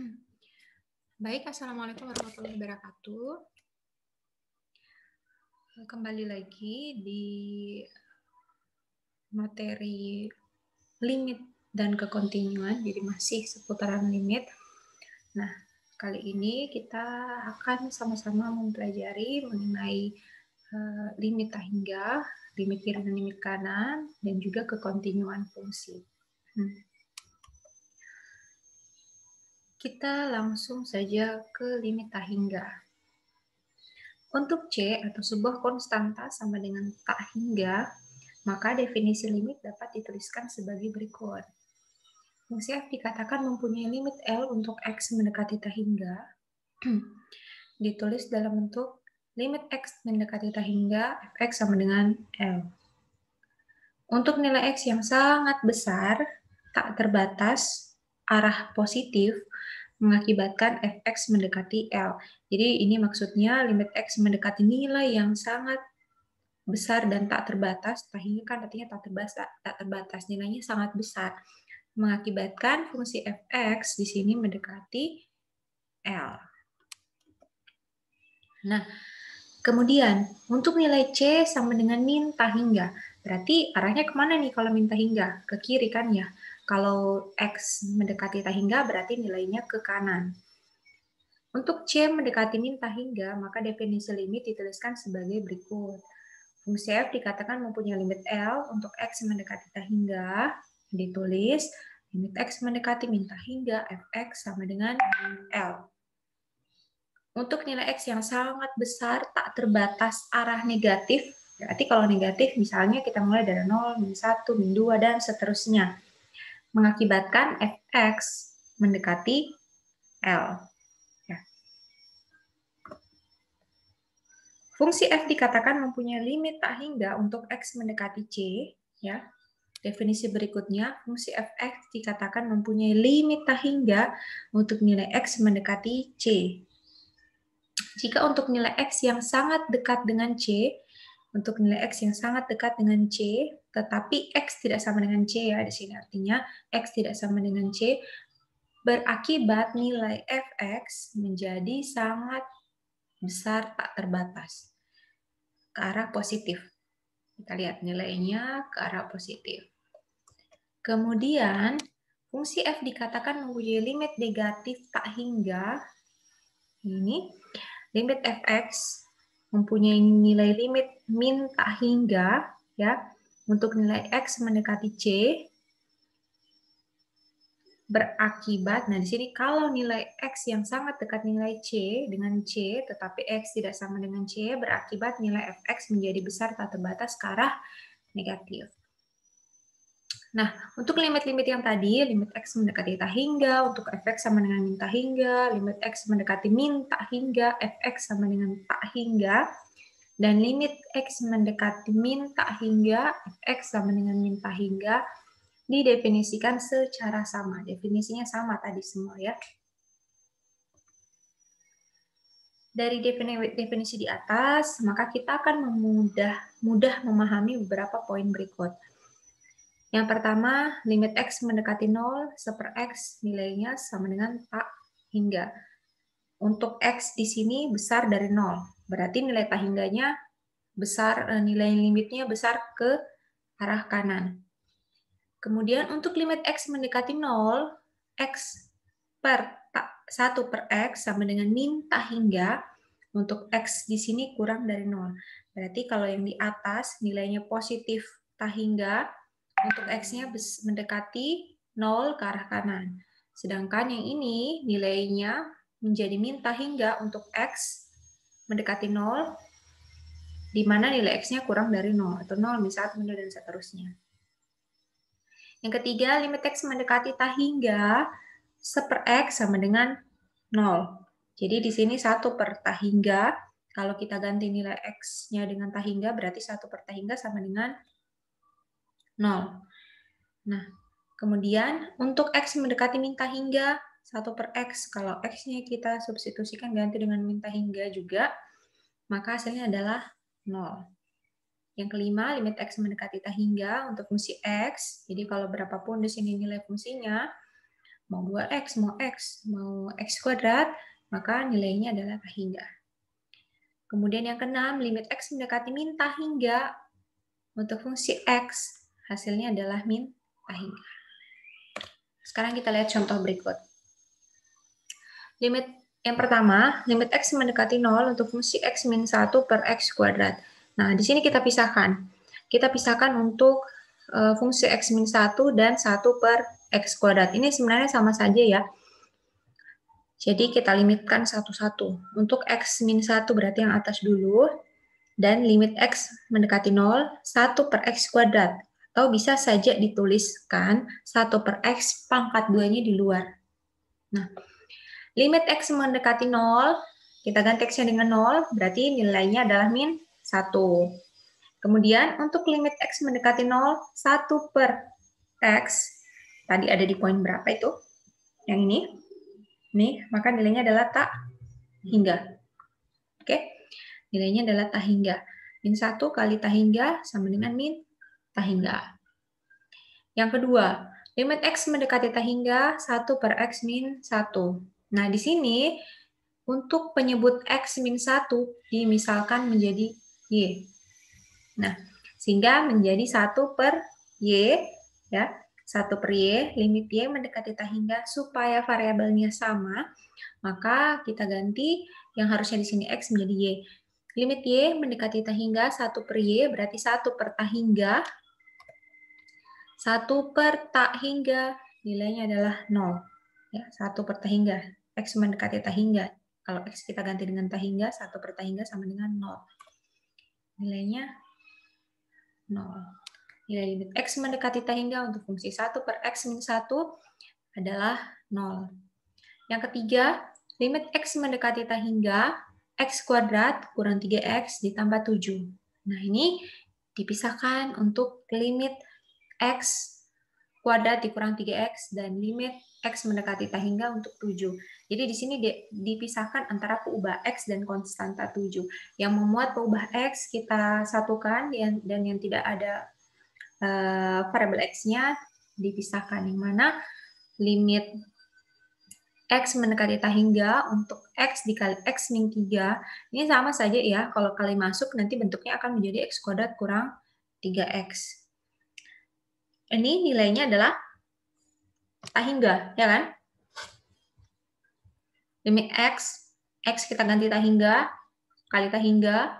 Baik, Assalamualaikum warahmatullahi wabarakatuh. Eh, kembali lagi di materi limit dan kekontinuan, jadi masih seputaran limit. Nah, kali ini kita akan sama-sama mempelajari mengenai uh, limit hingga, limit kiri dan limit kanan, dan juga kekontinuan fungsi. Hmm. Kita langsung saja ke limit tak hingga. Untuk C atau sebuah konstanta sama dengan tak hingga, maka definisi limit dapat dituliskan sebagai berikut. Fungsi f dikatakan mempunyai limit L untuk X mendekati tak hingga, ditulis dalam bentuk limit X mendekati tak hingga Fx sama dengan L. Untuk nilai X yang sangat besar, tak terbatas, arah positif, mengakibatkan fx mendekati L. Jadi ini maksudnya limit x mendekati nilai yang sangat besar dan tak terbatas, tadinya kan artinya tak terbatas, tak terbatas, nilainya sangat besar. Mengakibatkan fungsi fx di sini mendekati L. Nah, kemudian untuk nilai C sama dengan min tak hingga. Berarti arahnya kemana nih kalau minta hingga? Ke kiri kan ya. Kalau X mendekati tahingga berarti nilainya ke kanan. Untuk C mendekati min tahingga, maka definisi limit dituliskan sebagai berikut. Fungsi F dikatakan mempunyai limit L untuk X mendekati tahingga, ditulis limit X mendekati min tahingga Fx sama dengan L. Untuk nilai X yang sangat besar, tak terbatas arah negatif, berarti kalau negatif misalnya kita mulai dari 0, min 1, min 2, dan seterusnya mengakibatkan fx mendekati L. Ya. Fungsi f dikatakan mempunyai limit tak hingga untuk x mendekati c. Ya. Definisi berikutnya, fungsi fx dikatakan mempunyai limit tak hingga untuk nilai x mendekati c. Jika untuk nilai x yang sangat dekat dengan c, untuk nilai x yang sangat dekat dengan c, tetapi X tidak sama dengan C ya di sini artinya X tidak sama dengan C berakibat nilai fx menjadi sangat besar tak terbatas ke arah positif. Kita lihat nilainya ke arah positif. Kemudian fungsi f dikatakan mempunyai limit negatif tak hingga ini limit fx mempunyai nilai limit min tak hingga ya untuk nilai X mendekati C berakibat, nah di sini kalau nilai X yang sangat dekat nilai C dengan C, tetapi X tidak sama dengan C, berakibat nilai Fx menjadi besar tak terbatas ke arah negatif. Nah, untuk limit-limit yang tadi, limit X mendekati tak hingga, untuk Fx sama dengan minta hingga, limit X mendekati minta hingga, Fx sama dengan tak hingga, dan limit X mendekati min tak hingga X sama dengan min tak hingga didefinisikan secara sama. Definisinya sama tadi semua ya. Dari definisi di atas, maka kita akan memudah mudah memahami beberapa poin berikut. Yang pertama, limit X mendekati 0, seper X nilainya sama dengan tak hingga. Untuk X di sini besar dari 0 Berarti nilai tahingganya besar, eh, nilai limitnya besar ke arah kanan. Kemudian untuk limit X mendekati 0, X per 1 per X sama dengan min tahingga untuk X di sini kurang dari 0. Berarti kalau yang di atas nilainya positif tahingga, untuk X-nya mendekati 0 ke arah kanan. Sedangkan yang ini nilainya menjadi min hingga untuk X mendekati nol, di mana nilai x-nya kurang dari nol atau nol misal kemudian dan seterusnya. Yang ketiga, limit x mendekati tak hingga seper x sama dengan nol. Jadi di sini satu per tak hingga, kalau kita ganti nilai x-nya dengan tak hingga, berarti satu per tak hingga sama dengan nol. Nah, kemudian untuk x mendekati minta hingga, 1 per X. Kalau X-nya kita substitusikan ganti dengan minta hingga juga, maka hasilnya adalah 0. Yang kelima, limit X mendekati tak hingga untuk fungsi X. Jadi kalau berapapun di sini nilai fungsinya, mau 2X, mau X, mau X kuadrat, maka nilainya adalah tak hingga. Kemudian yang keenam, limit X mendekati minta hingga untuk fungsi X. Hasilnya adalah min tak hingga. Sekarang kita lihat contoh berikut. Limit yang pertama, limit X mendekati 0 untuk fungsi X min 1 per X kuadrat. Nah, di sini kita pisahkan. Kita pisahkan untuk uh, fungsi X min 1 dan 1 per X kuadrat. Ini sebenarnya sama saja ya. Jadi kita limitkan satu-satu. Untuk X min 1 berarti yang atas dulu. Dan limit X mendekati 0, 1 per X kuadrat. Atau bisa saja dituliskan 1 per X pangkat 2-nya di luar. Nah, Limit X mendekati 0, kita ganti X-nya dengan 0, berarti nilainya adalah min 1. Kemudian untuk limit X mendekati 0, 1 per X, tadi ada di poin berapa itu? Yang ini. Nih, maka nilainya adalah tak hingga. Oke, nilainya adalah tak hingga. Min 1 kali tak hingga sama dengan min tak hingga. Yang kedua, limit X mendekati tak hingga 1 per X min 1. Nah, di sini untuk penyebut X min 1 dimisalkan menjadi Y. Nah, sehingga menjadi 1 per Y, ya, 1 per Y, limit Y mendekati tak hingga supaya variabelnya sama, maka kita ganti yang harusnya di sini X menjadi Y. Limit Y mendekati tak hingga 1 per Y berarti 1 per tak hingga 1 per tak hingga nilainya adalah 0. Ya, 1 per tak hingga X mendekati tahingga. Kalau X kita ganti dengan tahingga, 1 per tahingga sama dengan 0. Nilainya 0. Nilai limit X mendekati tahingga untuk fungsi 1 per X minus 1 adalah 0. Yang ketiga, limit X mendekati tahingga, X kuadrat kurang 3X ditambah 7. Nah, ini dipisahkan untuk limit X kuadrat dikurang 3X dan limit X mendekati tak hingga untuk 7. Jadi di sini dipisahkan antara perubah X dan konstanta 7. Yang memuat perubah X kita satukan dan yang tidak ada uh, variabel X-nya dipisahkan. Yang mana limit X mendekati tak hingga untuk X dikali X min 3. Ini sama saja ya, kalau kali masuk nanti bentuknya akan menjadi X kuadrat kurang 3X. Ini nilainya adalah tak hingga, ya kan? Demi X, X kita ganti tak hingga, kali tak hingga,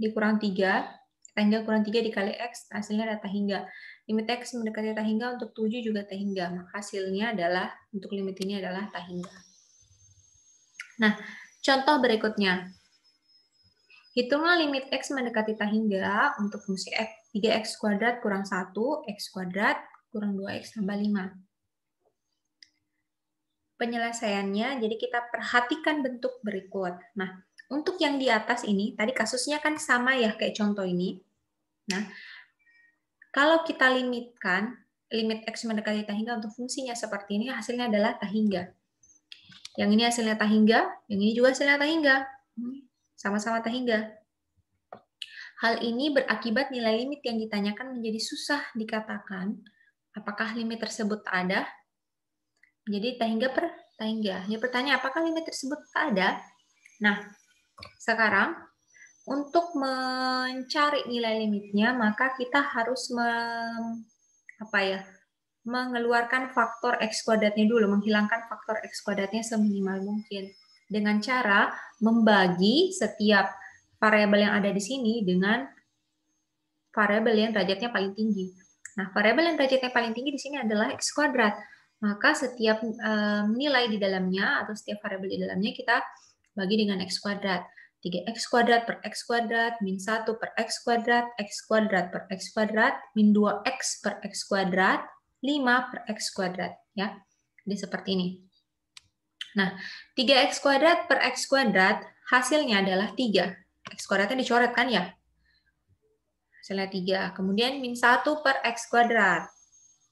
dikurang 3, hingga kurang 3 dikali X, hasilnya ada tak hingga. Limit X mendekati tak hingga untuk 7 juga tak hingga. Maka hasilnya adalah, untuk limit ini adalah tak hingga. Nah, contoh berikutnya. Hitunglah limit X mendekati tak hingga untuk fungsi f 3X kuadrat kurang 1, X kuadrat kurang 2X tambah 5 penyelesaiannya. Jadi kita perhatikan bentuk berikut. Nah, untuk yang di atas ini, tadi kasusnya kan sama ya kayak contoh ini. Nah, kalau kita limitkan, limit X mendekati tak hingga untuk fungsinya seperti ini, hasilnya adalah tak hingga. Yang ini hasilnya tak hingga, yang ini juga hasilnya tak hingga, hmm, Sama-sama tak hingga. Hal ini berakibat nilai limit yang ditanyakan menjadi susah dikatakan apakah limit tersebut ada jadi tahingga per tahingga. Ya pertanyaan apakah limit tersebut ada? Nah, sekarang untuk mencari nilai limitnya maka kita harus mem, apa ya? mengeluarkan faktor x kuadratnya dulu, menghilangkan faktor x kuadratnya seminimal mungkin dengan cara membagi setiap variabel yang ada di sini dengan variabel yang derajatnya paling tinggi. Nah, variabel yang derajatnya paling tinggi di sini adalah x kuadrat maka setiap um, eh, nilai di dalamnya atau setiap variabel di dalamnya kita bagi dengan x kuadrat. 3x kuadrat per x kuadrat, min 1 per x kuadrat, x kuadrat per x kuadrat, min 2x per x kuadrat, 5 per x kuadrat. ya Jadi seperti ini. Nah, 3x kuadrat per x kuadrat hasilnya adalah 3. X kuadratnya dicoret kan ya? Hasilnya 3. Kemudian min 1 per x kuadrat.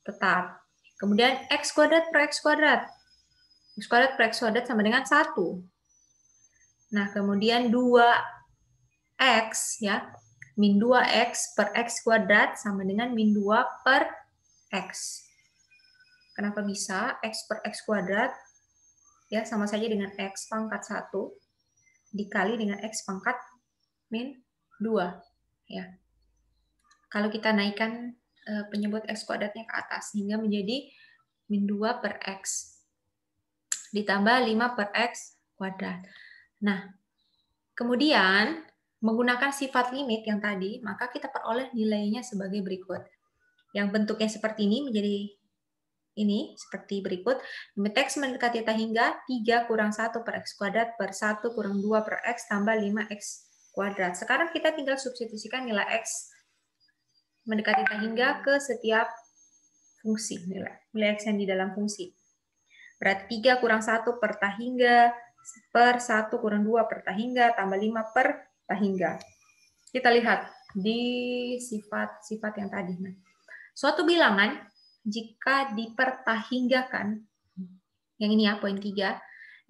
Tetap Kemudian x kuadrat per x kuadrat. x kuadrat per x kuadrat sama dengan 1. Nah, kemudian 2x ya. Min 2x per x kuadrat sama dengan min 2 per x. Kenapa bisa? x per x kuadrat ya sama saja dengan x pangkat 1 dikali dengan x pangkat min 2 ya. Kalau kita naikkan Eh, penyebut X kuadratnya ke atas sehingga menjadi min 2 per X ditambah 5 per X kuadrat. Nah, kemudian menggunakan sifat limit yang tadi, maka kita peroleh nilainya sebagai berikut. Yang bentuknya seperti ini menjadi ini seperti berikut. Limit X mendekati theta hingga 3 kurang 1 per X kuadrat per 1 kurang 2 per X tambah 5X kuadrat. Sekarang kita tinggal substitusikan nilai X mendekati tak hingga ke setiap fungsi nilai, nilai X yang di dalam fungsi. Berarti 3 kurang 1 per tak hingga per 1 kurang 2 per tak hingga tambah 5 per tak hingga Kita lihat di sifat-sifat yang tadi. Nah, suatu bilangan jika dipertahinggakan, yang ini ya poin 3,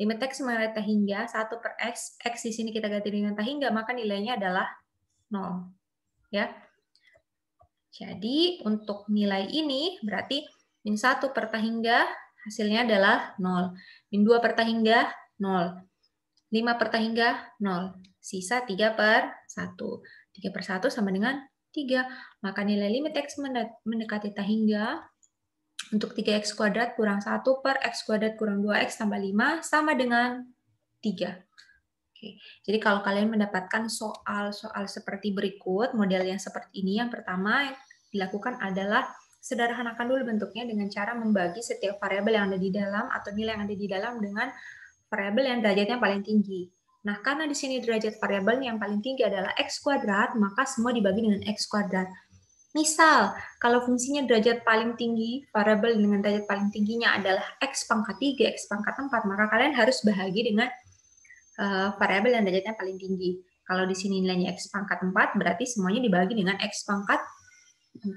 limit x mengenai tak hingga 1 per x, x di sini kita ganti dengan tak hingga maka nilainya adalah 0. Ya, jadi untuk nilai ini berarti min 1 per tahingga hasilnya adalah 0. Min 2 per tahingga 0. 5 per tahingga 0. Sisa 3 per 1. 3 per 1 sama dengan 3. Maka nilai limit X mendekati tahingga untuk 3X kuadrat kurang 1 per X kuadrat kurang 2X tambah 5 sama dengan 3. Oke. Jadi kalau kalian mendapatkan soal-soal seperti berikut, model yang seperti ini, yang pertama yang dilakukan adalah sederhanakan dulu bentuknya dengan cara membagi setiap variabel yang ada di dalam atau nilai yang ada di dalam dengan variabel yang derajatnya paling tinggi. Nah, karena di sini derajat variabel yang paling tinggi adalah x kuadrat, maka semua dibagi dengan x kuadrat. Misal, kalau fungsinya derajat paling tinggi, variabel dengan derajat paling tingginya adalah x pangkat 3, x pangkat 4, maka kalian harus bahagi dengan uh, variabel yang derajatnya paling tinggi. Kalau di sini nilainya X pangkat 4, berarti semuanya dibagi dengan X pangkat 4.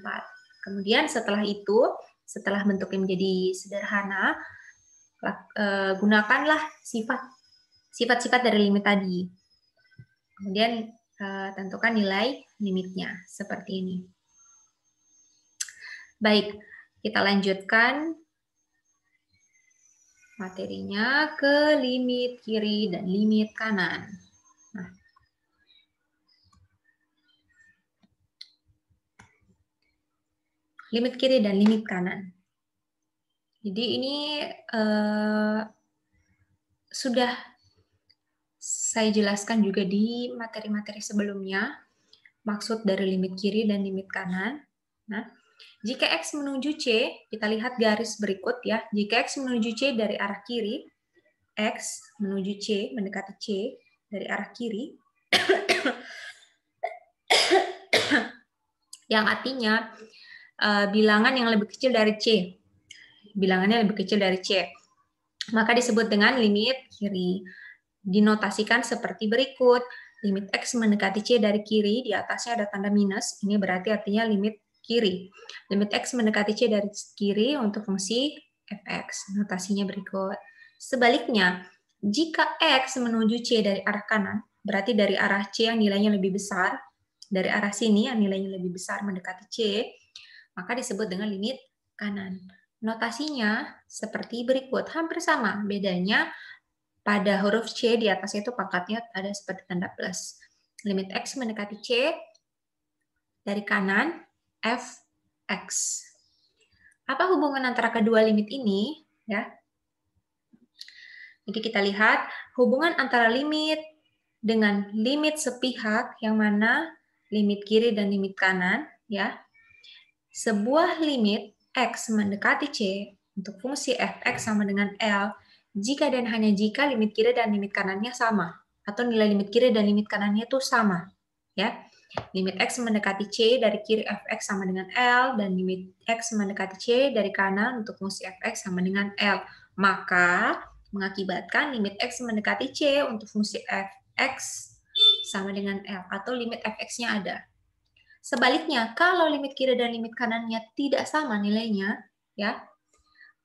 Kemudian setelah itu, setelah bentuknya menjadi sederhana, uh, gunakanlah sifat sifat-sifat dari limit tadi. Kemudian uh, tentukan nilai limitnya seperti ini. Baik, kita lanjutkan materinya ke limit kiri dan limit kanan. Nah. Limit kiri dan limit kanan. Jadi ini eh, sudah saya jelaskan juga di materi-materi sebelumnya maksud dari limit kiri dan limit kanan. Nah, jika X menuju C, kita lihat garis berikut ya. Jika X menuju C dari arah kiri, X menuju C, mendekati C dari arah kiri, yang artinya uh, bilangan yang lebih kecil dari C. Bilangannya lebih kecil dari C. Maka disebut dengan limit kiri. Dinotasikan seperti berikut. Limit X mendekati C dari kiri, di atasnya ada tanda minus. Ini berarti artinya limit kiri. Limit X mendekati C dari kiri untuk fungsi fx. Notasinya berikut. Sebaliknya, jika X menuju C dari arah kanan, berarti dari arah C yang nilainya lebih besar, dari arah sini yang nilainya lebih besar mendekati C, maka disebut dengan limit kanan. Notasinya seperti berikut, hampir sama. Bedanya pada huruf C di atas itu pangkatnya ada seperti tanda plus. Limit X mendekati C dari kanan fx. Apa hubungan antara kedua limit ini? Ya. Jadi kita lihat hubungan antara limit dengan limit sepihak yang mana limit kiri dan limit kanan ya. Sebuah limit x mendekati c untuk fungsi fx sama dengan L jika dan hanya jika limit kiri dan limit kanannya sama atau nilai limit kiri dan limit kanannya itu sama ya. Limit X mendekati C dari kiri Fx sama dengan L, dan limit X mendekati C dari kanan untuk fungsi Fx sama dengan L. Maka mengakibatkan limit X mendekati C untuk fungsi Fx sama dengan L, atau limit Fx-nya ada. Sebaliknya, kalau limit kiri dan limit kanannya tidak sama nilainya, ya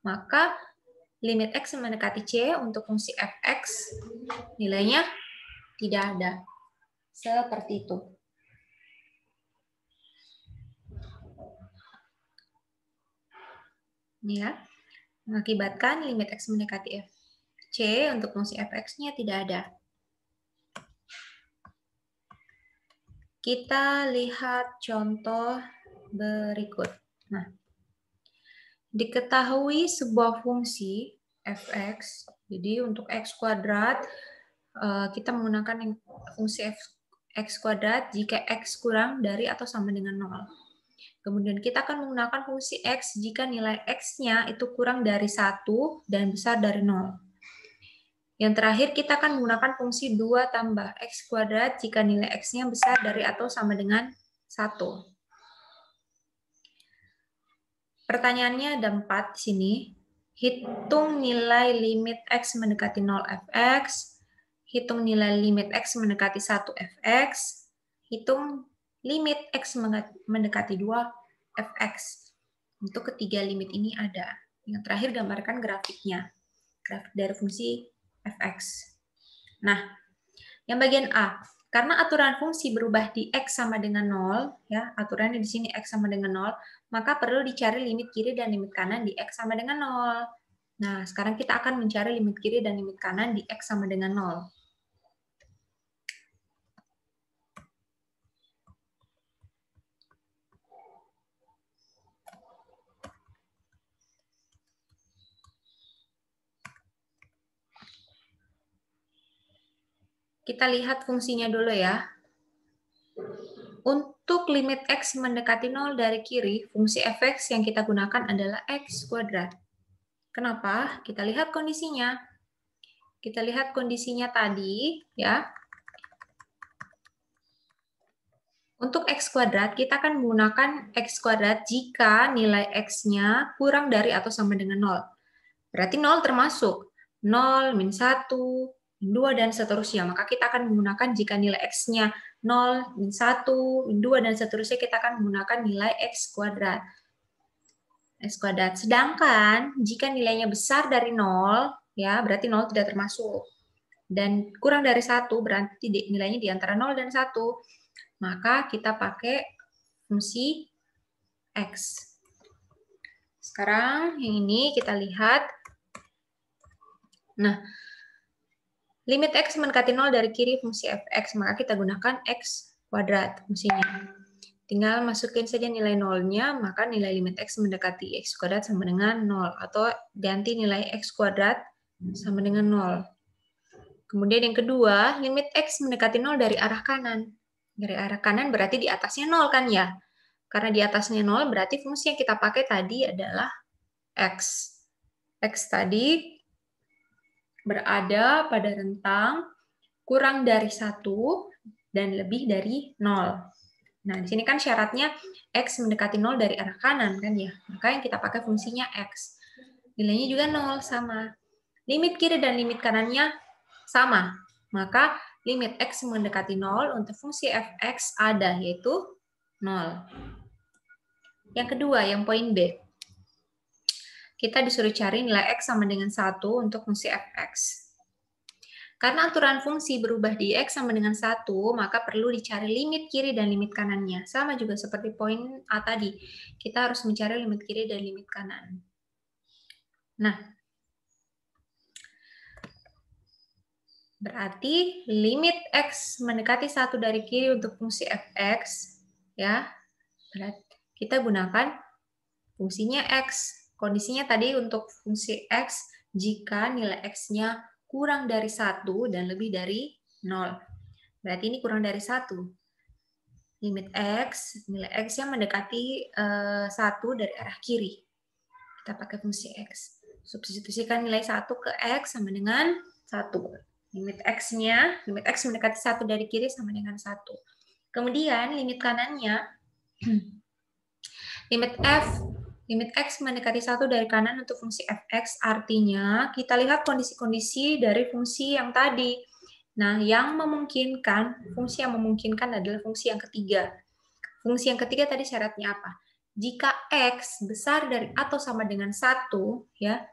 maka limit X mendekati C untuk fungsi Fx nilainya tidak ada. Seperti itu. ya mengakibatkan limit x mendekati f c untuk fungsi fx-nya tidak ada. Kita lihat contoh berikut. Nah, diketahui sebuah fungsi fx. Jadi untuk x kuadrat eh, kita menggunakan fungsi f, x kuadrat jika x kurang dari atau sama dengan 0. Kemudian kita akan menggunakan fungsi X jika nilai X-nya itu kurang dari satu dan besar dari nol. Yang terakhir, kita akan menggunakan fungsi 2 tambah X kuadrat jika nilai X-nya besar dari atau sama dengan 1. Pertanyaannya ada 4 sini. Hitung nilai limit X mendekati 0 fx, hitung nilai limit X mendekati 1 fx, hitung limit x mendekati 2 fx. Untuk ketiga limit ini ada. Yang terakhir gambarkan grafiknya. Grafik dari fungsi fx. Nah, yang bagian A. Karena aturan fungsi berubah di x sama dengan 0, ya, aturannya di sini x sama dengan 0, maka perlu dicari limit kiri dan limit kanan di x sama dengan 0. Nah, sekarang kita akan mencari limit kiri dan limit kanan di x sama dengan 0. Kita lihat fungsinya dulu ya. Untuk limit x mendekati 0 dari kiri, fungsi fx yang kita gunakan adalah x kuadrat. Kenapa? Kita lihat kondisinya. Kita lihat kondisinya tadi, ya. Untuk x kuadrat, kita akan menggunakan x kuadrat jika nilai x-nya kurang dari atau sama dengan 0. Berarti 0 termasuk. 0, min 1, 2, dan seterusnya. Maka kita akan menggunakan jika nilai X-nya 0, 1, 2, dan seterusnya kita akan menggunakan nilai X kuadrat. X kuadrat. Sedangkan jika nilainya besar dari 0, ya berarti 0 tidak termasuk. Dan kurang dari 1 berarti nilainya di antara 0 dan 1. Maka kita pakai fungsi X. Sekarang yang ini kita lihat. Nah, Limit X mendekati 0 dari kiri fungsi fx, maka kita gunakan X kuadrat fungsinya. Tinggal masukin saja nilai nolnya, maka nilai limit X mendekati X kuadrat sama dengan 0. Atau ganti nilai X kuadrat sama dengan 0. Kemudian yang kedua, limit X mendekati 0 dari arah kanan. Dari arah kanan berarti di atasnya 0 kan ya? Karena di atasnya 0 berarti fungsi yang kita pakai tadi adalah X. X tadi berada pada rentang kurang dari satu dan lebih dari nol. Nah, di sini kan syaratnya X mendekati nol dari arah kanan kan ya. Maka yang kita pakai fungsinya X. Nilainya juga nol sama. Limit kiri dan limit kanannya sama. Maka limit X mendekati nol untuk fungsi fx ada, yaitu nol. Yang kedua, yang poin B kita disuruh cari nilai X sama dengan 1 untuk fungsi fx. Karena aturan fungsi berubah di X sama dengan 1, maka perlu dicari limit kiri dan limit kanannya. Sama juga seperti poin A tadi, kita harus mencari limit kiri dan limit kanan. Nah, berarti limit X mendekati satu dari kiri untuk fungsi fx, ya, berarti kita gunakan fungsinya X Kondisinya tadi untuk fungsi X jika nilai X-nya kurang dari satu dan lebih dari nol Berarti ini kurang dari satu Limit X, nilai X yang mendekati uh, dari arah kiri. Kita pakai fungsi X. Substitusikan nilai satu ke X sama dengan satu Limit X-nya, limit X mendekati satu dari kiri sama dengan satu Kemudian limit kanannya, limit F Limit X mendekati satu dari kanan untuk fungsi fx, artinya kita lihat kondisi-kondisi dari fungsi yang tadi. Nah, yang memungkinkan, fungsi yang memungkinkan adalah fungsi yang ketiga. Fungsi yang ketiga tadi syaratnya apa? Jika X besar dari atau sama dengan satu, ya,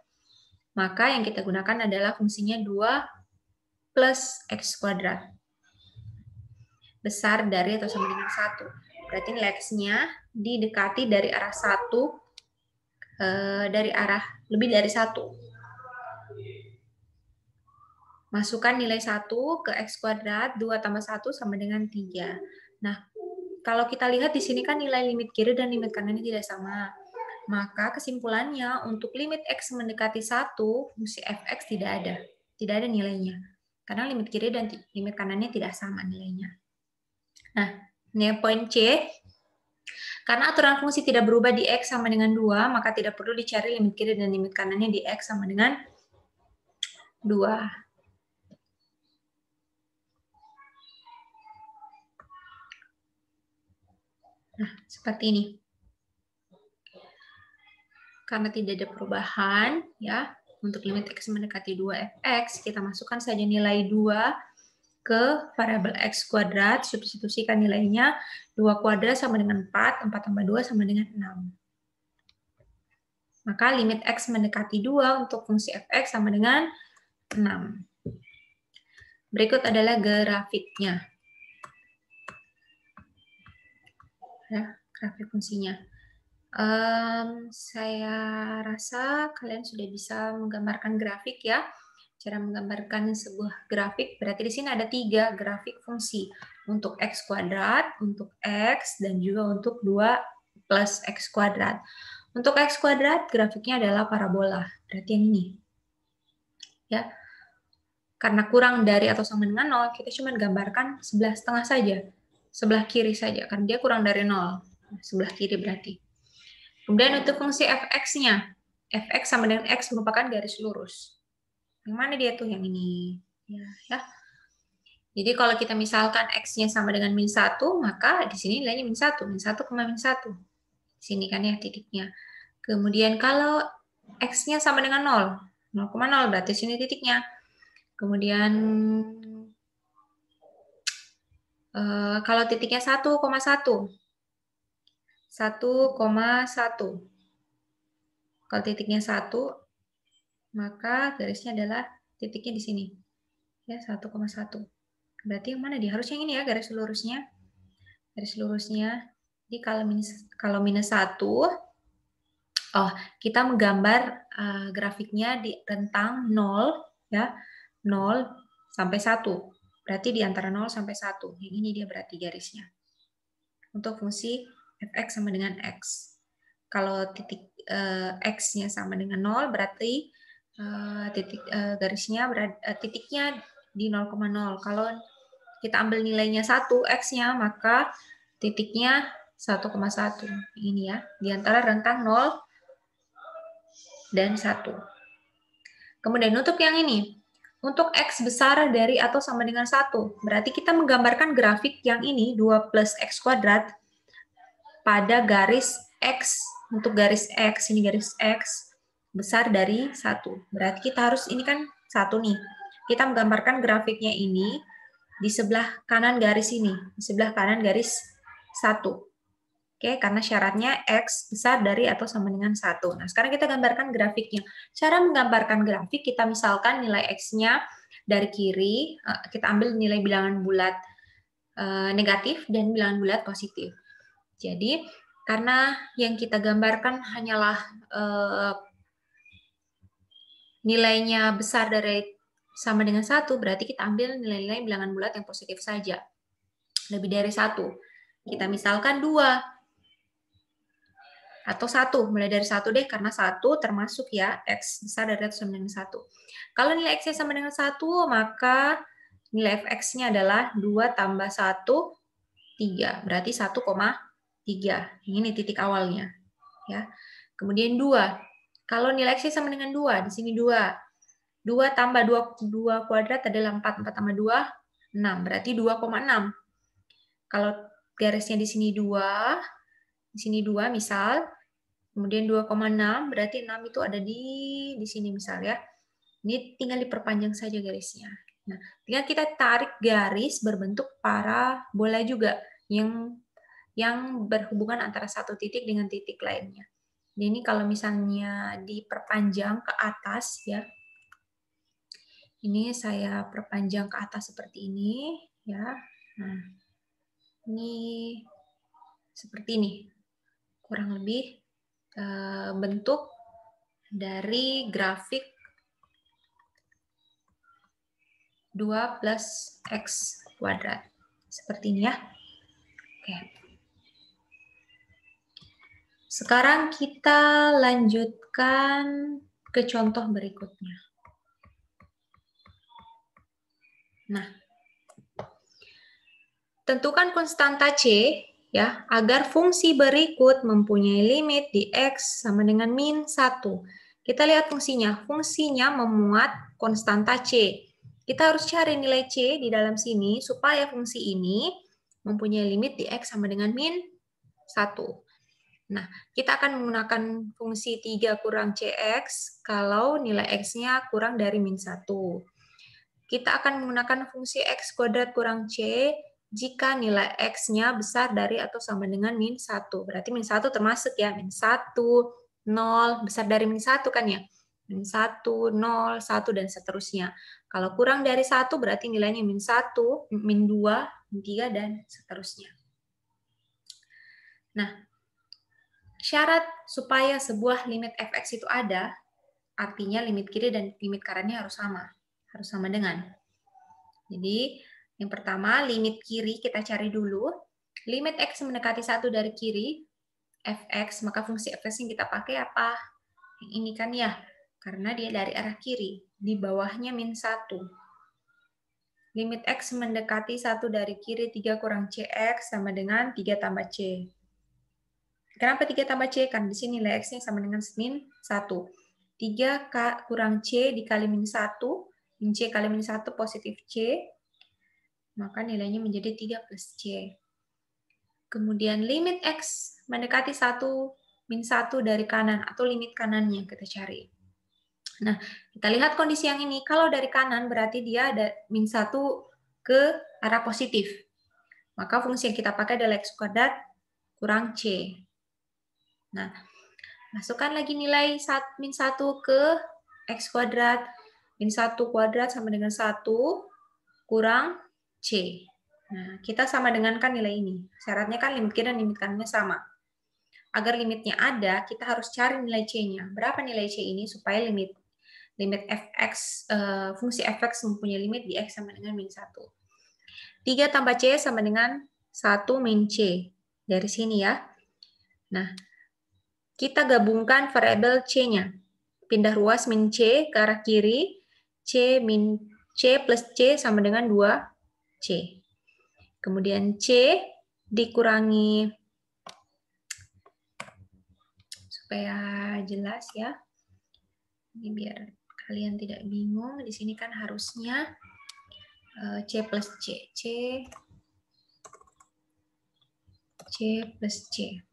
maka yang kita gunakan adalah fungsinya 2 plus X kuadrat. Besar dari atau sama dengan satu. Berarti nilai X-nya didekati dari arah 1 Eh, dari arah lebih dari satu. Masukkan nilai satu ke X kuadrat, dua tambah satu sama dengan tiga. Nah, kalau kita lihat di sini kan nilai limit kiri dan limit kanannya tidak sama. Maka kesimpulannya untuk limit X mendekati satu fungsi fx tidak ada. Tidak ada nilainya. Karena limit kiri dan limit kanannya tidak sama nilainya. Nah, ini poin C, karena aturan fungsi tidak berubah di X sama dengan 2, maka tidak perlu dicari limit kiri dan limit kanannya di X sama dengan 2. Nah, seperti ini. Karena tidak ada perubahan, ya, untuk limit X mendekati 2fx, kita masukkan saja nilai 2 ke variabel X kuadrat, substitusikan nilainya 2 kuadrat sama dengan 4, 4 tambah 2 sama dengan 6. Maka limit X mendekati 2 untuk fungsi fx sama dengan 6. Berikut adalah grafiknya. Ya, grafik fungsinya. Um, saya rasa kalian sudah bisa menggambarkan grafik ya cara menggambarkan sebuah grafik, berarti di sini ada tiga grafik fungsi. Untuk X kuadrat, untuk X, dan juga untuk 2 plus X kuadrat. Untuk X kuadrat, grafiknya adalah parabola. Berarti yang ini. Ya. Karena kurang dari atau sama dengan nol, kita cuma gambarkan sebelah setengah saja. Sebelah kiri saja, karena dia kurang dari nol. Sebelah kiri berarti. Kemudian untuk fungsi fx-nya, fx sama dengan x merupakan garis lurus. Yang mana dia tuh yang iya. ini? Ya, ya. Jadi kalau kita misalkan X-nya sama dengan min satu maka di sini nilainya min satu Min 1, min 1. Di sini kan ya titiknya. Kemudian kalau X-nya sama dengan 0. 0,0 berarti sini titiknya. Kemudian eh, kalau titiknya 1,1. 1,1. Kalau titiknya 1, maka garisnya adalah titiknya di sini. Ya, 1,1. Berarti yang mana dia? Harus yang ini ya garis lurusnya. Garis lurusnya. Jadi kalau minus, kalau minus 1, oh, kita menggambar uh, grafiknya di rentang 0, ya, 0 sampai 1. Berarti di antara 0 sampai 1. Yang ini dia berarti garisnya. Untuk fungsi fx sama dengan x. Kalau titik uh, x-nya sama dengan 0, berarti uh, titik uh, garisnya berada, uh, eh, titiknya di 0,0. Kalau kita ambil nilainya 1 x-nya maka titiknya 1,1. Ini ya, di antara rentang 0 dan 1. Kemudian untuk yang ini. Untuk X besar dari atau sama dengan 1, berarti kita menggambarkan grafik yang ini 2 plus X kuadrat pada garis X, untuk garis X, ini garis X, besar dari satu. Berarti kita harus, ini kan satu nih. Kita menggambarkan grafiknya ini di sebelah kanan garis ini, di sebelah kanan garis satu. Oke, karena syaratnya X besar dari atau sama dengan satu. Nah, sekarang kita gambarkan grafiknya. Cara menggambarkan grafik, kita misalkan nilai X-nya dari kiri, eh, kita ambil nilai bilangan bulat eh, negatif dan bilangan bulat positif. Jadi, karena yang kita gambarkan hanyalah eh, nilainya besar dari sama dengan satu, berarti kita ambil nilai-nilai bilangan bulat yang positif saja. Lebih dari satu. Kita misalkan dua. Atau satu, mulai dari satu deh, karena satu termasuk ya, X besar dari satu sama dengan satu. Kalau nilai X-nya sama dengan satu, maka nilai fx-nya adalah dua tambah satu tiga Berarti 1,3. Ini titik awalnya. ya. Kemudian dua kalau nilai X sama dengan 2, di sini 2. 2 tambah 2, 2 kuadrat adalah 4, 4 tambah 2, 6. Berarti 2,6. Kalau garisnya di sini 2, di sini 2 misal, kemudian 2,6, berarti 6 itu ada di di sini misal ya. Ini tinggal diperpanjang saja garisnya. Nah, tinggal kita tarik garis berbentuk parabola juga yang yang berhubungan antara satu titik dengan titik lainnya. Nah, ini kalau misalnya diperpanjang ke atas ya. Ini saya perpanjang ke atas seperti ini ya. Nah, ini seperti ini. Kurang lebih e, bentuk dari grafik 2 plus X kuadrat. Seperti ini ya. Oke. Okay. Sekarang kita lanjutkan ke contoh berikutnya. Nah, tentukan konstanta C ya agar fungsi berikut mempunyai limit di X sama dengan min 1. Kita lihat fungsinya. Fungsinya memuat konstanta C. Kita harus cari nilai C di dalam sini supaya fungsi ini mempunyai limit di X sama dengan min 1. Nah, kita akan menggunakan fungsi 3 kurang CX kalau nilai X-nya kurang dari min 1. Kita akan menggunakan fungsi X kuadrat kurang C jika nilai X-nya besar dari atau sama dengan min 1. Berarti min 1 termasuk ya, min 1, 0, besar dari min 1 kan ya. Min 1, 0, 1, dan seterusnya. Kalau kurang dari 1 berarti nilainya min 1, min 2, min 3, dan seterusnya. Nah, Syarat supaya sebuah limit fx itu ada, artinya limit kiri dan limit kanannya harus sama. Harus sama dengan. Jadi, yang pertama, limit kiri kita cari dulu. Limit x mendekati satu dari kiri, fx, maka fungsi fx yang kita pakai apa? Yang ini kan ya, karena dia dari arah kiri. Di bawahnya min satu. Limit x mendekati satu dari kiri, 3 kurang cx sama dengan 3 tambah c. Kenapa 3 tambah C? Karena di sini nilai X-nya sama dengan min 1. 3K kurang C dikali min 1. Min C kali min 1 positif C. Maka nilainya menjadi 3 plus C. Kemudian limit X mendekati 1 min 1 dari kanan atau limit kanannya kita cari. Nah, kita lihat kondisi yang ini. Kalau dari kanan berarti dia ada min 1 ke arah positif. Maka fungsi yang kita pakai adalah X kuadrat kurang C. Nah, masukkan lagi nilai min 1 ke X kuadrat, min 1 kuadrat sama dengan 1, kurang C. Nah, kita sama dengan kan nilai ini. Syaratnya kan limit kiri dan limit kanannya sama. Agar limitnya ada, kita harus cari nilai C-nya. Berapa nilai C ini supaya limit limit fx, uh, fungsi fx mempunyai limit di x sama dengan min 1. 3 tambah C sama dengan 1 min C. Dari sini ya. Nah, kita gabungkan variable C-nya. Pindah ruas min C ke arah kiri. C min C plus C sama dengan 2C. Kemudian C dikurangi supaya jelas ya. Ini biar kalian tidak bingung. Di sini kan harusnya eh, C plus C. C C plus C.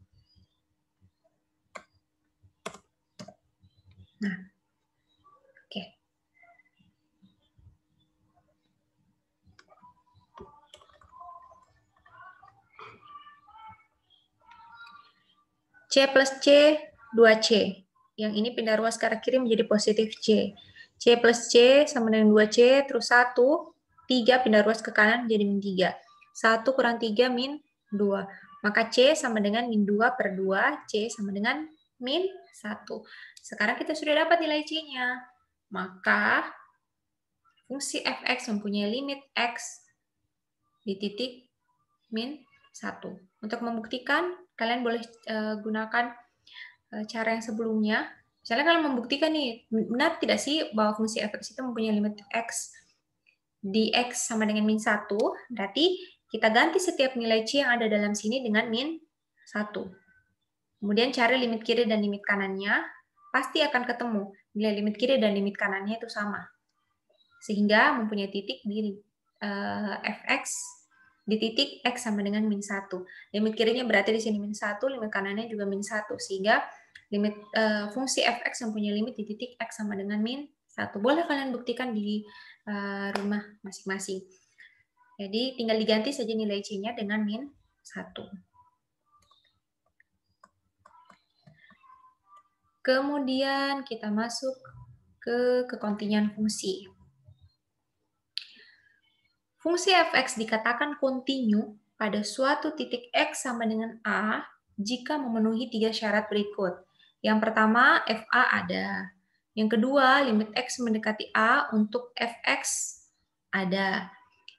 Nah, oke. C plus C, 2C. Yang ini pindah ruas ke arah kiri menjadi positif C. C plus C sama dengan 2C, terus 1, 3 pindah ruas ke kanan jadi min 3. 1 kurang 3 min 2. Maka C sama dengan min 2 per 2, C sama dengan min 1. Sekarang kita sudah dapat nilai C-nya. Maka fungsi fx mempunyai limit x di titik min 1. Untuk membuktikan, kalian boleh eh, gunakan eh, cara yang sebelumnya. Misalnya kalian membuktikan nih, benar tidak sih bahwa fungsi fx itu mempunyai limit x di x sama dengan min 1, berarti kita ganti setiap nilai c yang ada dalam sini dengan min 1. Kemudian cari limit kiri dan limit kanannya, pasti akan ketemu nilai limit kiri dan limit kanannya itu sama. Sehingga mempunyai titik di eh, fx di titik x sama dengan min 1. Limit kirinya berarti di sini min 1, limit kanannya juga min 1. Sehingga limit eh, fungsi fx mempunyai limit di titik x sama dengan min 1. Boleh kalian buktikan di eh, rumah masing-masing. Jadi tinggal diganti saja nilai C-nya dengan min 1. Kemudian kita masuk ke kekontinian fungsi. Fungsi fx dikatakan kontinu pada suatu titik x sama dengan a jika memenuhi tiga syarat berikut. Yang pertama, fa ada. Yang kedua, limit x mendekati a untuk fx ada.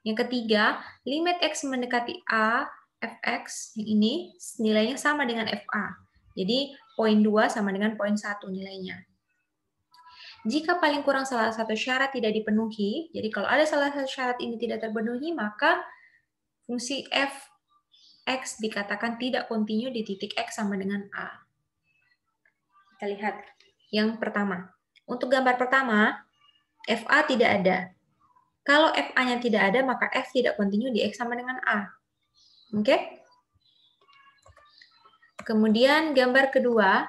Yang ketiga, limit x mendekati a fx ini nilainya sama dengan fa. Jadi poin 2 sama dengan poin 1 nilainya. Jika paling kurang salah satu syarat tidak dipenuhi, jadi kalau ada salah satu syarat ini tidak terpenuhi, maka fungsi f x dikatakan tidak kontinu di titik x sama dengan a. Kita lihat yang pertama. Untuk gambar pertama, FA tidak ada. Kalau FA-nya tidak ada, maka F tidak kontinu di X sama dengan A. Oke? Okay? Kemudian gambar kedua,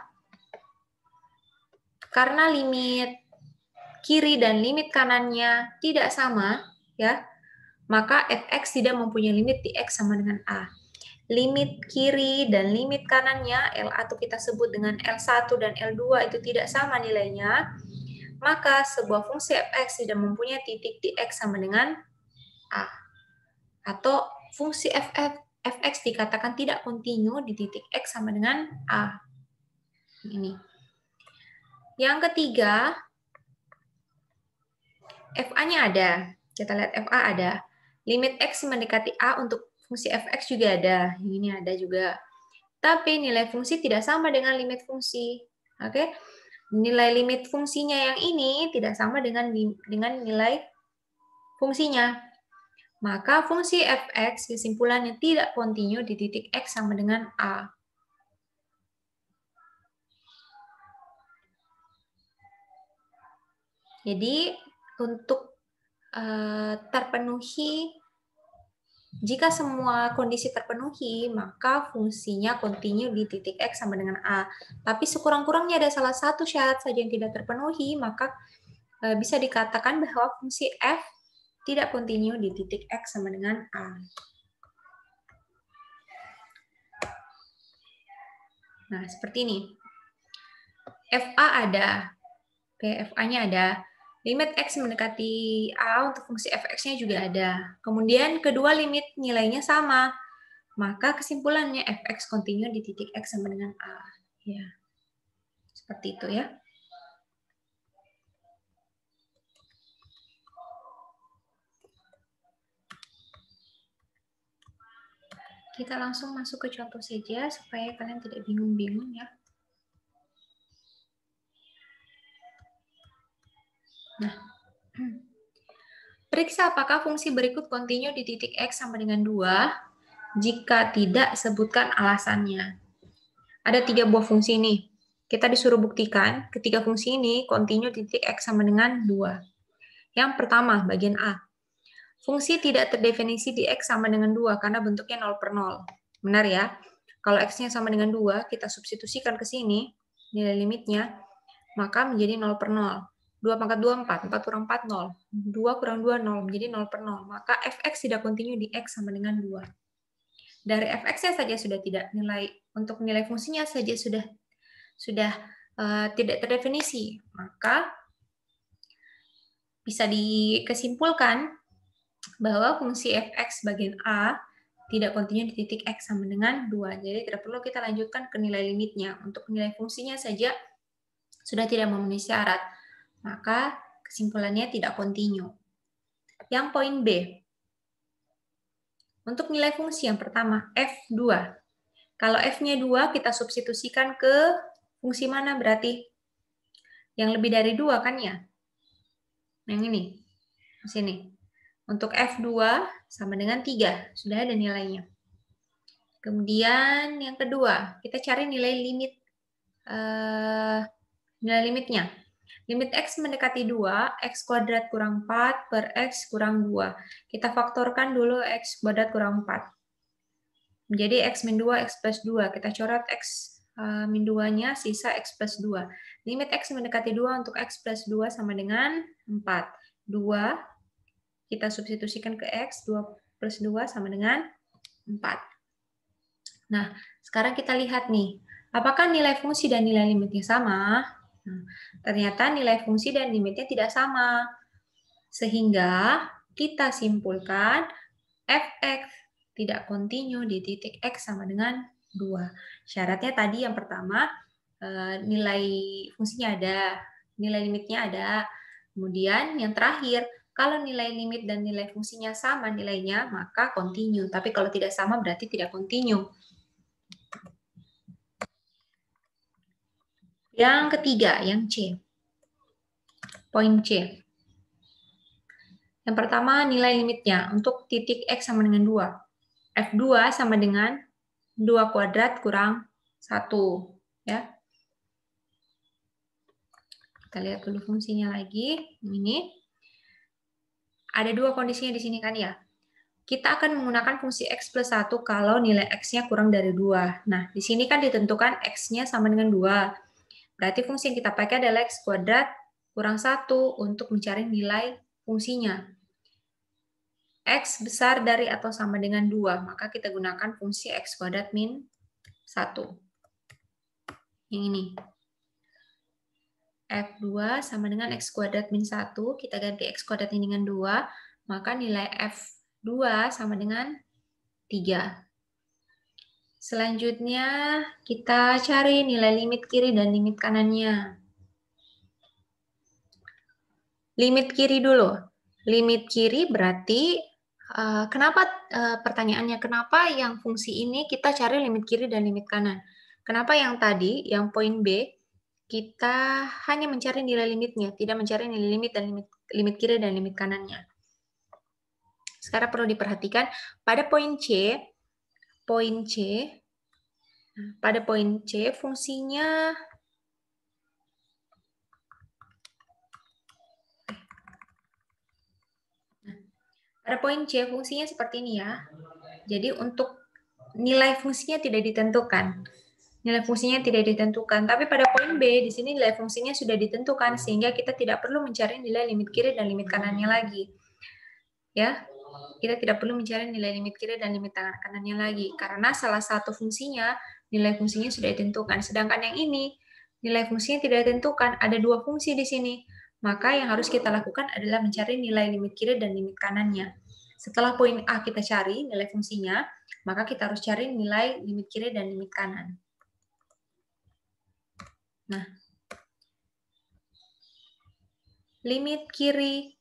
karena limit kiri dan limit kanannya tidak sama, ya, maka fx tidak mempunyai limit di x sama dengan a. Limit kiri dan limit kanannya, L1 kita sebut dengan L1 dan L2 itu tidak sama nilainya, maka sebuah fungsi fx tidak mempunyai titik di x sama dengan a. Atau fungsi fx fx dikatakan tidak kontinu di titik x sama dengan a. Ini. Yang ketiga, fa-nya ada. Kita lihat fa ada. Limit x mendekati a untuk fungsi fx juga ada. Ini ada juga. Tapi nilai fungsi tidak sama dengan limit fungsi. Oke. Okay? Nilai limit fungsinya yang ini tidak sama dengan dengan nilai fungsinya. Maka fungsi fx kesimpulannya tidak kontinu di titik x sama dengan a. Jadi untuk eh, terpenuhi jika semua kondisi terpenuhi, maka fungsinya kontinu di titik X sama dengan A. Tapi sekurang-kurangnya ada salah satu syarat saja yang tidak terpenuhi, maka eh, bisa dikatakan bahwa fungsi F tidak kontinu di titik X sama dengan A. Nah, seperti ini. FA ada, PFA-nya ada, limit X mendekati A untuk fungsi fx-nya juga ada. Kemudian kedua limit nilainya sama, maka kesimpulannya fx kontinu di titik X sama dengan A. Ya. Seperti itu ya. Kita langsung masuk ke contoh saja supaya kalian tidak bingung-bingung ya. Nah, periksa apakah fungsi berikut kontinu di titik X sama dengan dua, Jika tidak, sebutkan alasannya. Ada tiga buah fungsi ini. Kita disuruh buktikan ketiga fungsi ini kontinu di titik X sama dengan dua. Yang pertama, bagian A. Fungsi tidak terdefinisi di X sama dengan 2 karena bentuknya 0 per 0. Benar ya? Kalau X-nya sama dengan 2, kita substitusikan ke sini, nilai limitnya, maka menjadi 0 per 0. 2 pangkat 2, 4. 4 kurang 4, 0. 2 kurang 2, 0. Menjadi 0 per 0. Maka fx tidak kontinu di x sama dengan 2. Dari fx-nya saja sudah tidak nilai, untuk nilai fungsinya saja sudah sudah uh, tidak terdefinisi. Maka bisa dikesimpulkan bahwa fungsi fx bagian A tidak kontinu di titik x sama dengan 2. Jadi tidak perlu kita lanjutkan ke nilai limitnya. Untuk nilai fungsinya saja sudah tidak memenuhi syarat. Maka kesimpulannya tidak kontinu. Yang poin B. Untuk nilai fungsi yang pertama, f2. Kalau f-nya 2, kita substitusikan ke fungsi mana berarti? Yang lebih dari 2 kan ya? Yang ini, di sini. Untuk F2 sama dengan 3, sudah ada nilainya. Kemudian yang kedua, kita cari nilai limit uh, nilai limitnya. Limit X mendekati 2, X kuadrat kurang 4 per X kurang 2. Kita faktorkan dulu X kuadrat kurang 4. Menjadi X min 2, X plus 2. Kita coret X uh, min 2-nya, sisa X plus 2. Limit X mendekati 2 untuk X plus 2 sama dengan 4. 2 kita substitusikan ke X, 2 plus 2 sama dengan 4. Nah, sekarang kita lihat nih, apakah nilai fungsi dan nilai limitnya sama? Nah, ternyata nilai fungsi dan limitnya tidak sama. Sehingga kita simpulkan fx tidak kontinu di titik x sama dengan 2. Syaratnya tadi yang pertama, eh, nilai fungsinya ada, nilai limitnya ada. Kemudian yang terakhir, kalau nilai limit dan nilai fungsinya sama nilainya, maka continue. Tapi kalau tidak sama berarti tidak continue. Yang ketiga, yang C. Poin C. Yang pertama, nilai limitnya untuk titik X sama dengan 2. F2 sama dengan 2 kuadrat kurang 1. Ya. Kita lihat dulu fungsinya lagi. Ini. Ada dua kondisinya di sini kan ya. Kita akan menggunakan fungsi x plus 1 kalau nilai x-nya kurang dari 2. Nah, di sini kan ditentukan x-nya sama dengan 2. Berarti fungsi yang kita pakai adalah x kuadrat kurang 1 untuk mencari nilai fungsinya. X besar dari atau sama dengan 2, maka kita gunakan fungsi x kuadrat min 1. Yang ini. F2 sama dengan iya. X kuadrat min 1, kita ganti X kuadrat ini dengan 2, maka nilai F2 sama dengan 3. Selanjutnya, kita cari nilai limit kiri dan limit kanannya. Limit kiri dulu. Limit kiri berarti, eh, kenapa eh, pertanyaannya, kenapa yang fungsi ini kita cari limit kiri dan limit kanan? Kenapa yang tadi, yang poin B, kita hanya mencari nilai limitnya, tidak mencari nilai limit dan limit, limit kiri dan limit kanannya. Sekarang perlu diperhatikan pada poin C, poin C, pada poin C fungsinya Pada poin C fungsinya seperti ini ya. Jadi untuk nilai fungsinya tidak ditentukan nilai fungsinya tidak ditentukan. Tapi pada poin B, di sini nilai fungsinya sudah ditentukan, sehingga kita tidak perlu mencari nilai limit kiri dan limit kanannya lagi. Ya, kita tidak perlu mencari nilai limit kiri dan limit kanannya lagi, karena salah satu fungsinya, nilai fungsinya sudah ditentukan. Sedangkan yang ini, nilai fungsinya tidak ditentukan, ada dua fungsi di sini. Maka yang harus kita lakukan adalah mencari nilai limit kiri dan limit kanannya. Setelah poin A kita cari nilai fungsinya, maka kita harus cari nilai limit kiri dan limit kanan. Nah, limit kiri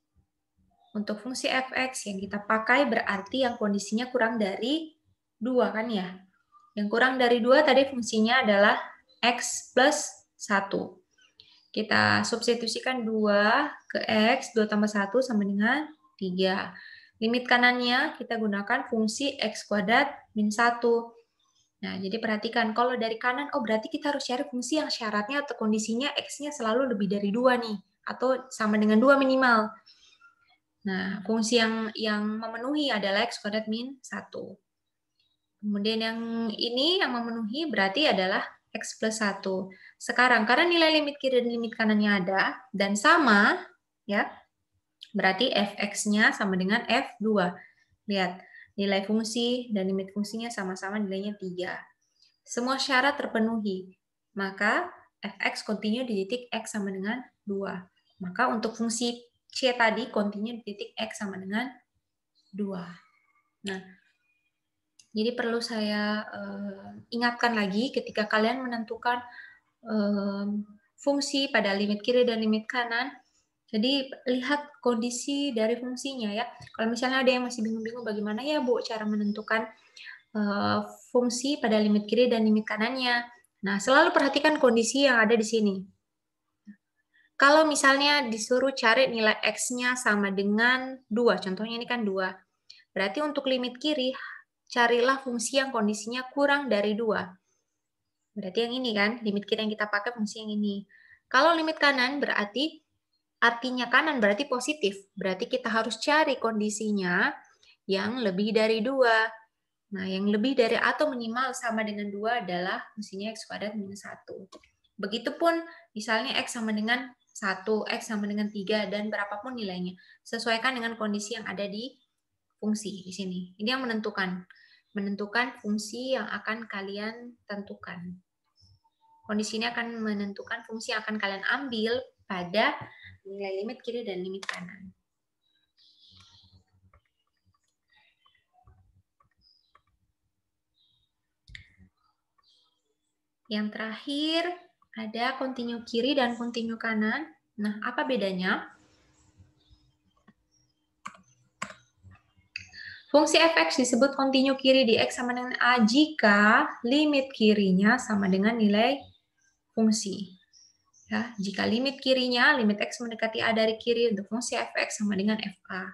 untuk fungsi fx yang kita pakai berarti yang kondisinya kurang dari 2 kan ya. Yang kurang dari 2 tadi fungsinya adalah x plus 1. Kita substitusikan 2 ke x, 2 tambah 1 sama dengan 3. Limit kanannya kita gunakan fungsi x kuadrat min 1. Nah, jadi perhatikan kalau dari kanan, oh berarti kita harus cari fungsi yang syaratnya atau kondisinya x-nya selalu lebih dari dua nih, atau sama dengan dua minimal. Nah, fungsi yang yang memenuhi adalah x kuadrat min satu. Kemudian yang ini yang memenuhi berarti adalah x plus satu Sekarang, karena nilai limit kiri dan limit kanannya ada, dan sama, ya, berarti fx-nya sama dengan f2. Lihat, nilai fungsi dan limit fungsinya sama-sama nilainya 3. Semua syarat terpenuhi, maka fx kontinu di titik x sama dengan 2. Maka untuk fungsi c tadi kontinu di titik x sama dengan 2. Nah, jadi perlu saya uh, ingatkan lagi ketika kalian menentukan uh, fungsi pada limit kiri dan limit kanan, jadi lihat kondisi dari fungsinya ya. Kalau misalnya ada yang masih bingung-bingung bagaimana ya Bu cara menentukan uh, fungsi pada limit kiri dan limit kanannya. Nah, selalu perhatikan kondisi yang ada di sini. Kalau misalnya disuruh cari nilai X-nya sama dengan 2, contohnya ini kan 2. Berarti untuk limit kiri, carilah fungsi yang kondisinya kurang dari 2. Berarti yang ini kan, limit kiri yang kita pakai fungsi yang ini. Kalau limit kanan berarti artinya kanan berarti positif. Berarti kita harus cari kondisinya yang lebih dari dua. Nah, yang lebih dari atau minimal sama dengan dua adalah mestinya X kuadrat minus satu. Begitupun misalnya X sama dengan satu X sama dengan tiga dan berapapun nilainya. Sesuaikan dengan kondisi yang ada di fungsi di sini. Ini yang menentukan. Menentukan fungsi yang akan kalian tentukan. kondisinya akan menentukan fungsi yang akan kalian ambil pada nilai limit kiri dan limit kanan. Yang terakhir ada kontinu kiri dan kontinu kanan. Nah, apa bedanya? Fungsi fx disebut kontinu kiri di x sama dengan a jika limit kirinya sama dengan nilai fungsi. Ya, jika limit kirinya, limit x mendekati a dari kiri untuk fungsi fx sama dengan fa.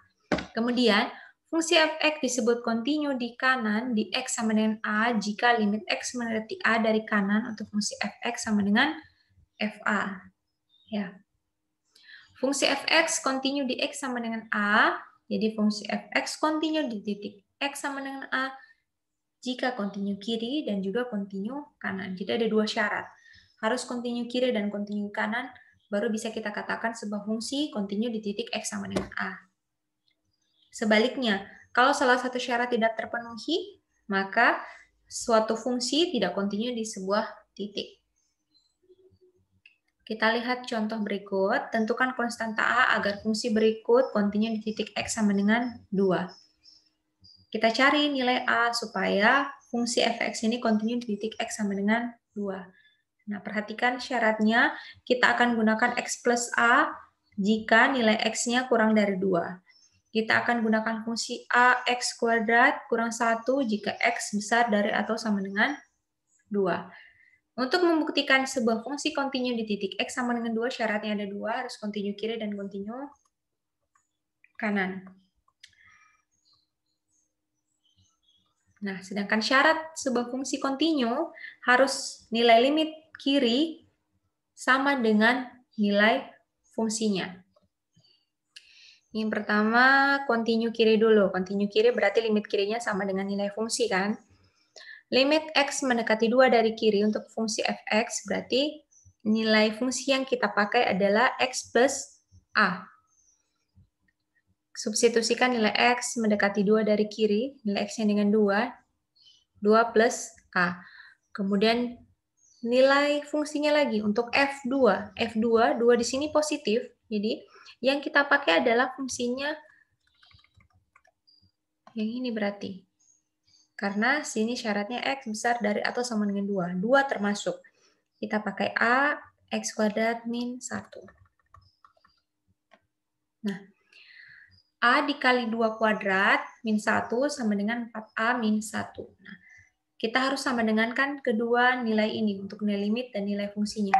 Kemudian, fungsi fx disebut kontinu di kanan di x sama dengan a jika limit x mendekati a dari kanan untuk fungsi fx sama dengan fa. Ya. Fungsi fx kontinu di x sama dengan a, jadi fungsi fx kontinu di titik x sama dengan a jika kontinu kiri dan juga kontinu kanan. Jadi ada dua syarat harus kontinu kiri dan kontinu kanan, baru bisa kita katakan sebuah fungsi kontinu di titik X sama dengan A. Sebaliknya, kalau salah satu syarat tidak terpenuhi, maka suatu fungsi tidak kontinu di sebuah titik. Kita lihat contoh berikut. Tentukan konstanta A agar fungsi berikut kontinu di titik X sama dengan 2. Kita cari nilai A supaya fungsi fx ini kontinu di titik X sama dengan 2. Nah, perhatikan syaratnya, kita akan gunakan X plus A jika nilai X-nya kurang dari 2. Kita akan gunakan fungsi A X kuadrat kurang 1 jika X besar dari atau sama dengan 2. Untuk membuktikan sebuah fungsi kontinu di titik X sama dengan 2, syaratnya ada dua, harus kontinu kiri dan kontinu kanan. Nah, sedangkan syarat sebuah fungsi kontinu harus nilai limit kiri sama dengan nilai fungsinya. Yang pertama, continue kiri dulu. Continue kiri berarti limit kirinya sama dengan nilai fungsi, kan? Limit X mendekati dua dari kiri untuk fungsi fx, berarti nilai fungsi yang kita pakai adalah X plus A. Substitusikan nilai X mendekati dua dari kiri, nilai X-nya dengan 2, 2 plus A. Kemudian nilai fungsinya lagi untuk F2. F2, 2 di sini positif. Jadi yang kita pakai adalah fungsinya yang ini berarti. Karena sini syaratnya X besar dari atau sama dengan 2. 2 termasuk. Kita pakai A, X kuadrat min 1. Nah, A dikali 2 kuadrat min 1 sama dengan 4A min 1. Nah, kita harus sama dengan kan kedua nilai ini untuk nilai limit dan nilai fungsinya.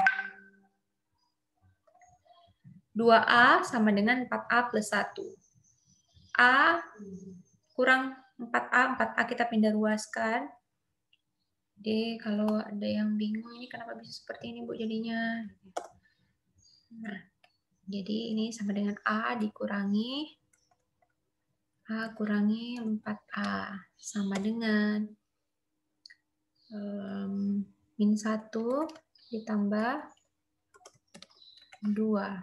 2A sama dengan 4A plus 1. A kurang 4A, 4A kita pindah ruaskan. Jadi kalau ada yang bingung ini kenapa bisa seperti ini Bu jadinya. Nah, jadi ini sama dengan A dikurangi A kurangi 4A sama dengan min 1 ditambah 2. Oke.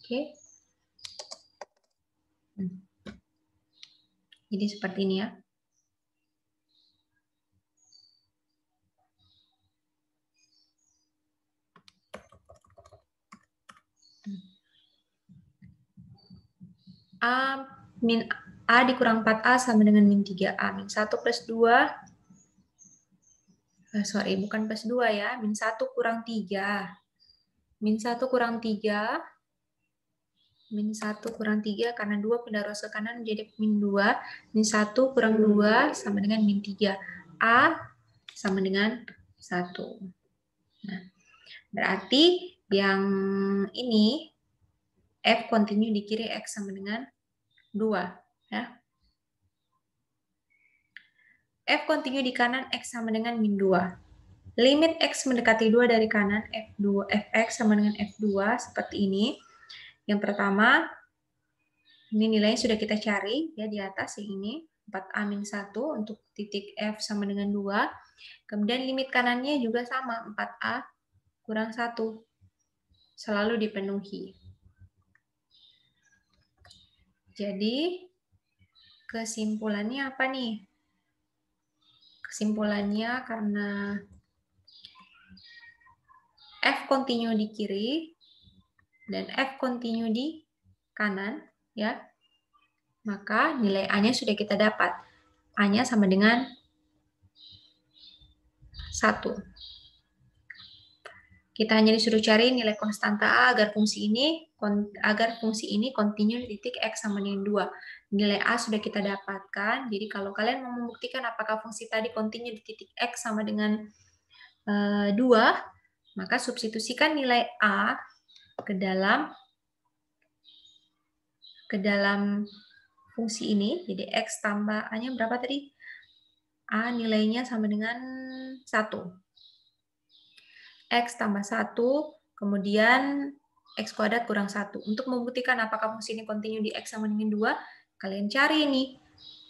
Okay. Hmm. Jadi seperti ini ya. Hmm. A min A dikurang 4A sama dengan min 3A. Min 1 plus 2 eh, sorry, bukan plus 2 ya, min 1 kurang 3. Min 1 kurang 3, min 1 kurang 3, karena 2 pindah ruas ke kanan menjadi min 2, min 1 kurang 2 sama dengan min 3. A sama dengan 1. Nah, berarti yang ini F continue di kiri, X sama dengan 2. Ya. F kontinu di kanan X sama dengan min 2. Limit X mendekati 2 dari kanan F2, Fx sama dengan F2 seperti ini. Yang pertama, ini nilainya sudah kita cari ya di atas ya ini. 4A min 1 untuk titik F sama dengan 2. Kemudian limit kanannya juga sama, 4A kurang 1. Selalu dipenuhi. Jadi, kesimpulannya apa nih? kesimpulannya karena F kontinu di kiri dan F kontinu di kanan ya maka nilai A-nya sudah kita dapat. A-nya sama dengan 1. Kita hanya disuruh cari nilai konstanta A agar fungsi ini agar fungsi ini kontinu di titik X sama dengan 2 nilai A sudah kita dapatkan. Jadi kalau kalian mau membuktikan apakah fungsi tadi kontinu di titik X sama dengan e, eh, 2, maka substitusikan nilai A ke dalam ke dalam fungsi ini. Jadi X tambah A-nya berapa tadi? A nilainya sama dengan 1. X tambah 1, kemudian X kuadrat kurang satu. Untuk membuktikan apakah fungsi ini kontinu di X sama dengan 2, Kalian cari ini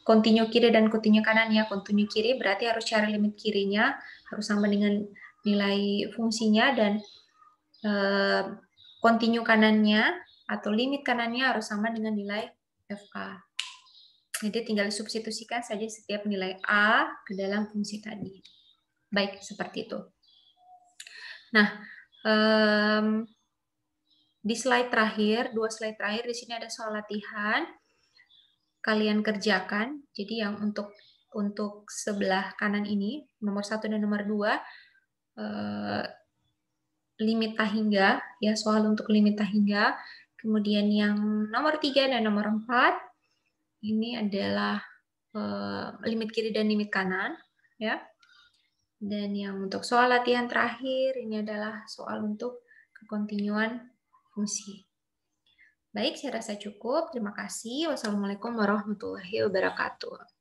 kontinu kiri dan kontinu kanannya. Kontinu kiri berarti harus cari limit kirinya, harus sama dengan nilai fungsinya dan eh, kontinu kanannya atau limit kanannya harus sama dengan nilai FA. Jadi tinggal substitusikan saja setiap nilai A ke dalam fungsi tadi. Baik, seperti itu. Nah, um, di slide terakhir, dua slide terakhir di sini ada soal latihan kalian kerjakan. Jadi yang untuk untuk sebelah kanan ini, nomor satu dan nomor dua, eh, limit tahingga, ya soal untuk limit tahingga. Kemudian yang nomor tiga dan nomor empat, ini adalah eh, limit kiri dan limit kanan, ya. Dan yang untuk soal latihan terakhir, ini adalah soal untuk kekontinuan fungsi. Baik, saya rasa cukup. Terima kasih. Wassalamualaikum warahmatullahi wabarakatuh.